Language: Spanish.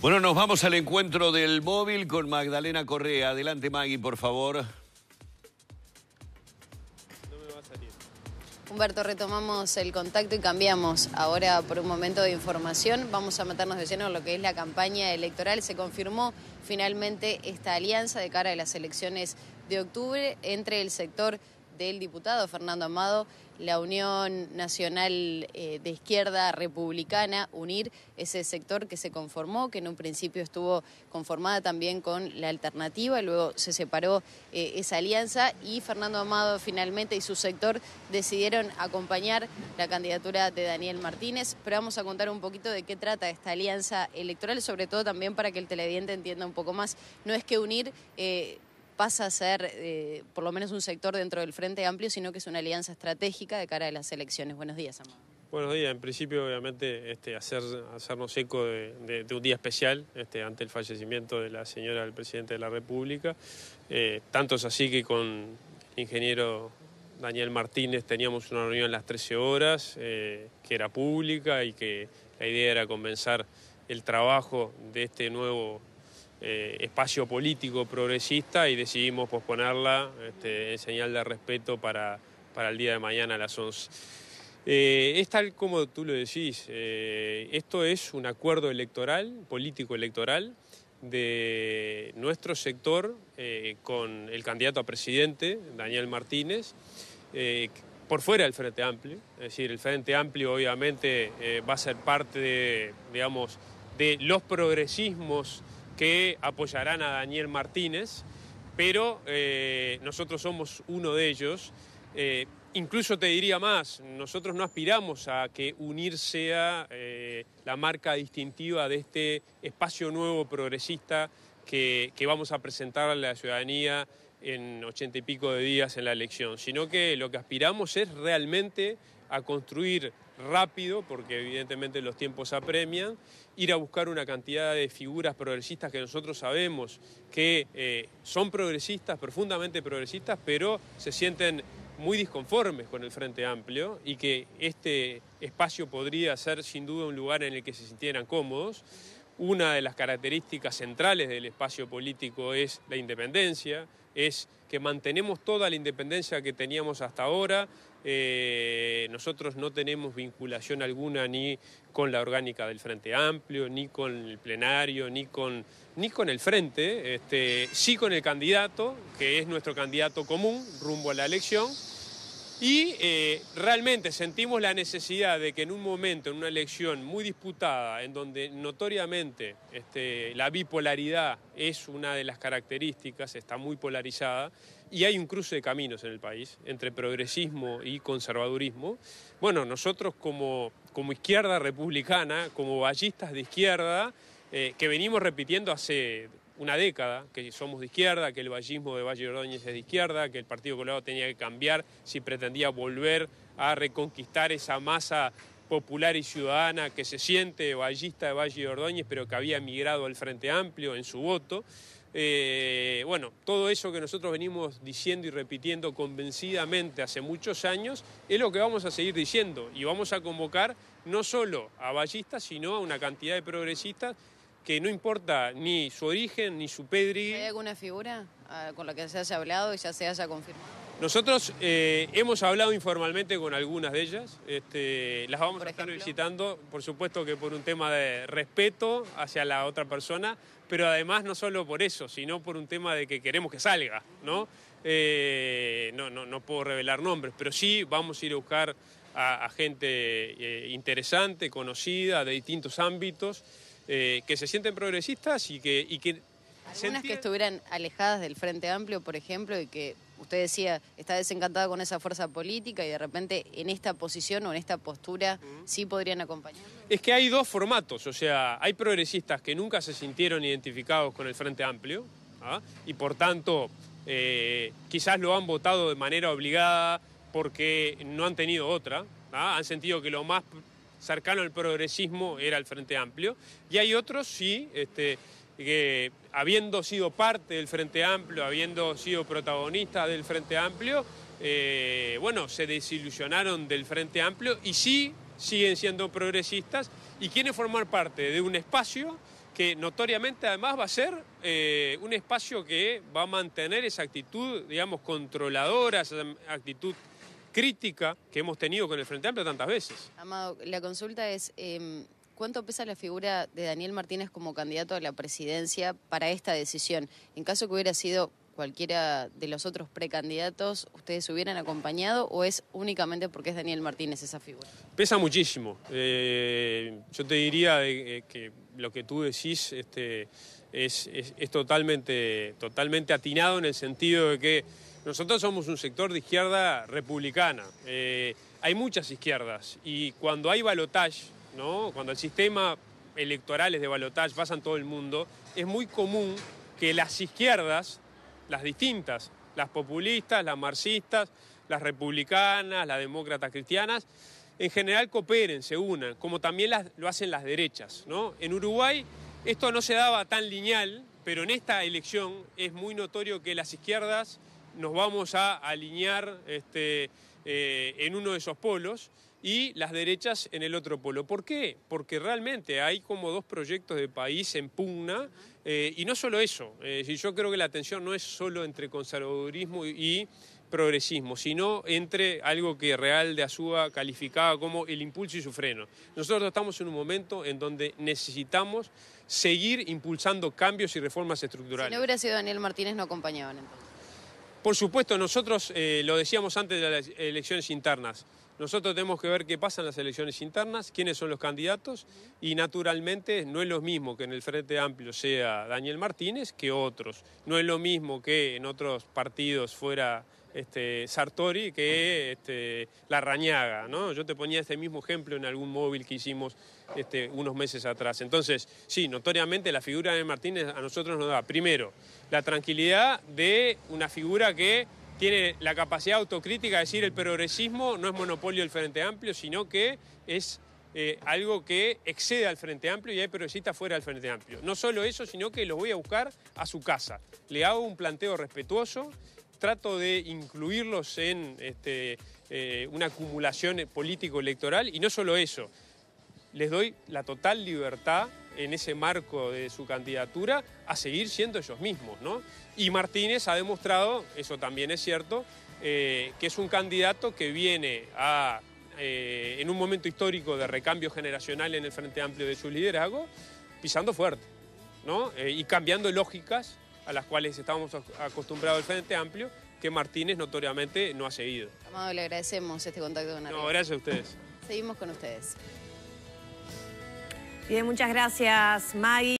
Bueno, nos vamos al encuentro del móvil con Magdalena Correa. Adelante, Maggie, por favor. Humberto, retomamos el contacto y cambiamos ahora por un momento de información. Vamos a meternos de lleno en lo que es la campaña electoral. Se confirmó finalmente esta alianza de cara a las elecciones de octubre entre el sector del diputado Fernando Amado, la Unión Nacional eh, de Izquierda Republicana, UNIR, ese sector que se conformó, que en un principio estuvo conformada también con la alternativa, luego se separó eh, esa alianza y Fernando Amado finalmente y su sector decidieron acompañar la candidatura de Daniel Martínez, pero vamos a contar un poquito de qué trata esta alianza electoral, sobre todo también para que el televidente entienda un poco más. No es que UNIR... Eh, pasa a ser eh, por lo menos un sector dentro del Frente Amplio, sino que es una alianza estratégica de cara a las elecciones. Buenos días, Amado. Buenos días. En principio, obviamente, este, hacer, hacernos eco de, un día especial este, ante el fallecimiento de la señora del presidente de la República. Eh, tanto es así que con el ingeniero Daniel Martínez teníamos una reunión a las 13 horas, eh, que era pública y que la idea era comenzar el trabajo de este nuevo eh, espacio político progresista y decidimos posponerla este, en señal de respeto para, el día de mañana a las 11. Eh, es tal como tú lo decís, eh, esto es un acuerdo electoral, político electoral, de nuestro sector con el candidato a presidente, Daniel Martínez, por fuera del Frente Amplio. Es decir, el Frente Amplio obviamente va a ser parte, digamos, de los progresismos que apoyarán a Daniel Martínez, pero eh, nosotros somos uno de ellos. Eh, incluso te diría más, nosotros no aspiramos a que unir sea eh, la marca distintiva de este espacio nuevo progresista que, que vamos a presentar a la ciudadanía en ochenta y pico de días en la elección, sino que lo que aspiramos es realmente a construir rápido, porque evidentemente los tiempos apremian, ir a buscar una cantidad de figuras progresistas que nosotros sabemos que eh, son progresistas, profundamente progresistas, pero se sienten muy disconformes con el Frente Amplio y que este espacio podría ser sin duda un lugar en el que se sintieran cómodos una de las características centrales del espacio político es la independencia, es que mantenemos toda la independencia que teníamos hasta ahora. Eh, nosotros no tenemos vinculación alguna ni con la orgánica del Frente Amplio, ni con el plenario, ni con, el Frente, este, sí con el candidato, que es nuestro candidato común rumbo a la elección y eh, realmente sentimos la necesidad de que en un momento, en una elección muy disputada, en donde notoriamente este, la bipolaridad es una de las características, está muy polarizada, y hay un cruce de caminos en el país entre progresismo y conservadurismo, bueno, nosotros como, como izquierda republicana, como ballistas de izquierda, eh, que venimos repitiendo hace una década que somos de izquierda, que el vallismo de Valle Ordóñez es de izquierda, que el Partido Colorado tenía que cambiar si pretendía volver a reconquistar esa masa popular y ciudadana que se siente vallista de Valle Ordóñez, pero que había migrado al Frente Amplio en su voto. Eh, bueno, todo eso que nosotros venimos diciendo y repitiendo convencidamente hace muchos años es lo que vamos a seguir diciendo y vamos a convocar no solo a vallistas, sino a una cantidad de progresistas que no importa ni su origen ni su pedri. ¿Hay alguna figura ah, con la que se haya hablado y ya se haya confirmado? Nosotros eh, hemos hablado informalmente con algunas de ellas, este, las vamos a estar visitando, por supuesto que por un tema de respeto hacia la otra persona, pero además no solo por eso, sino por un tema de que queremos que salga, ¿no? Eh, puedo revelar nombres, pero sí vamos a ir a buscar a, gente eh, interesante, conocida, de distintos ámbitos. Eh, que se sienten progresistas y que... Algunas que estuvieran alejadas del Frente Amplio, por ejemplo, y que usted decía, está desencantada con esa fuerza política y de repente en esta posición o en esta postura sí podrían acompañar. Es que hay dos formatos, o sea, hay progresistas que nunca se sintieron identificados con el Frente Amplio ¿ah? y por tanto eh, quizás lo han votado de manera obligada porque no han tenido otra, ¿ah? han sentido que lo más cercano al progresismo era el Frente Amplio, y hay otros sí, este, que habiendo sido parte del Frente Amplio, habiendo sido protagonista del Frente Amplio, eh, bueno, se desilusionaron del Frente Amplio y sí siguen siendo progresistas y quieren formar parte de un espacio que notoriamente además va a ser eh, un espacio que va a mantener esa actitud, digamos, controladora, esa actitud crítica que hemos tenido con el Frente Amplio tantas veces. Amado, la consulta es, em, ¿cuánto pesa la figura de Daniel Martínez como candidato a la presidencia para esta decisión? En caso que hubiera sido cualquiera de los otros precandidatos, ¿ustedes hubieran acompañado o es únicamente porque es Daniel Martínez esa figura? Pesa muchísimo. Eh, yo te diría eh, eh, que lo que tú decís este, es, es totalmente, totalmente atinado en el sentido de que nosotros somos un sector de izquierda republicana. Eh, hay muchas izquierdas y cuando hay balotage, ¿no? cuando el sistema electoral es de balotage, pasa en todo el mundo, es muy común que las izquierdas, las distintas, las populistas, las marxistas, las republicanas, las demócratas cristianas, en general cooperen, se unan, como también las, lo hacen las derechas. En Uruguay esto no se daba tan lineal, pero en esta elección es muy notorio que las izquierdas nos vamos a alinear este, eh, en uno de esos polos y las derechas en el otro polo. ¿Por qué? Porque realmente hay como dos proyectos de país en pugna eh, y no solo eso. Eh, yo creo que la tensión no es solo entre conservadurismo y progresismo, sino entre algo que Real de Azúa calificaba como el impulso y su freno. Nosotros estamos en un momento en donde necesitamos seguir impulsando cambios y reformas estructurales. Si no hubiera sido Daniel Martínez, no acompañaban entonces. Por supuesto, nosotros eh, lo decíamos antes de las elecciones internas. Nosotros tenemos que ver qué pasa en las elecciones internas, quiénes son los candidatos y naturalmente no es lo mismo que en el Frente Amplio sea Daniel Martínez que otros. No es lo mismo que en otros partidos fuera este, Sartori que este, La Rañaga. Yo te ponía este mismo ejemplo en algún móvil que hicimos este, unos meses atrás. Entonces, sí, notoriamente la figura de Martínez a nosotros nos da, primero, la tranquilidad de una figura que tiene la capacidad autocrítica de decir el progresismo no es monopolio del Frente Amplio, sino que es eh, algo que excede al Frente Amplio y hay progresistas fuera del Frente Amplio. No solo eso, sino que los voy a buscar a su casa. Le hago un planteo respetuoso trato de incluirlos en este, eh, una acumulación político-electoral y no solo eso, les doy la total libertad en ese marco de su candidatura a seguir siendo ellos mismos. Y Martínez ha demostrado, eso también es cierto, eh, que es un candidato que viene a, eh, en un momento histórico de recambio generacional en el Frente Amplio de su liderazgo, pisando fuerte ¿no? y cambiando lógicas a las cuales estábamos acostumbrados al Frente Amplio, que Martínez notoriamente no ha seguido. Amado, le agradecemos este contacto con Arriba. No, gracias a ustedes. Seguimos con ustedes. Bien, muchas gracias, Maggie.